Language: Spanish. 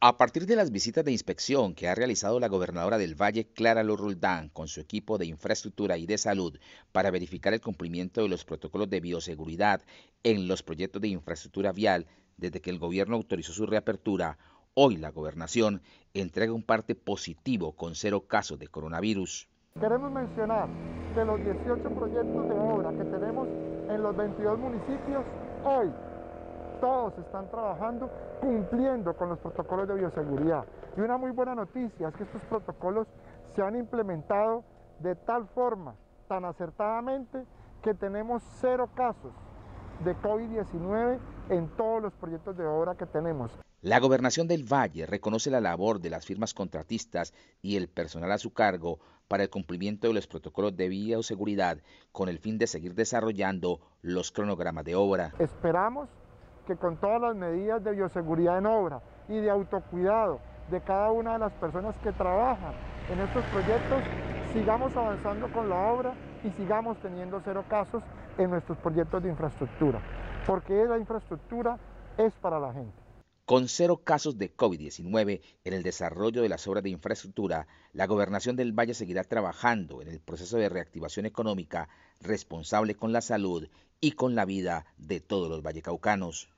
A partir de las visitas de inspección que ha realizado la gobernadora del Valle, Clara Lurruldán, con su equipo de infraestructura y de salud para verificar el cumplimiento de los protocolos de bioseguridad en los proyectos de infraestructura vial desde que el gobierno autorizó su reapertura, hoy la gobernación entrega un parte positivo con cero casos de coronavirus. Queremos mencionar que los 18 proyectos de obra que tenemos en los 22 municipios, hoy todos están trabajando cumpliendo con los protocolos de bioseguridad. Y una muy buena noticia es que estos protocolos se han implementado de tal forma, tan acertadamente, que tenemos cero casos de COVID-19 en todos los proyectos de obra que tenemos. La gobernación del Valle reconoce la labor de las firmas contratistas y el personal a su cargo para el cumplimiento de los protocolos de bioseguridad con el fin de seguir desarrollando los cronogramas de obra. Esperamos que con todas las medidas de bioseguridad en obra y de autocuidado de cada una de las personas que trabajan en estos proyectos, sigamos avanzando con la obra y sigamos teniendo cero casos en nuestros proyectos de infraestructura, porque la infraestructura es para la gente. Con cero casos de COVID-19 en el desarrollo de las obras de infraestructura, la gobernación del Valle seguirá trabajando en el proceso de reactivación económica responsable con la salud y con la vida de todos los vallecaucanos.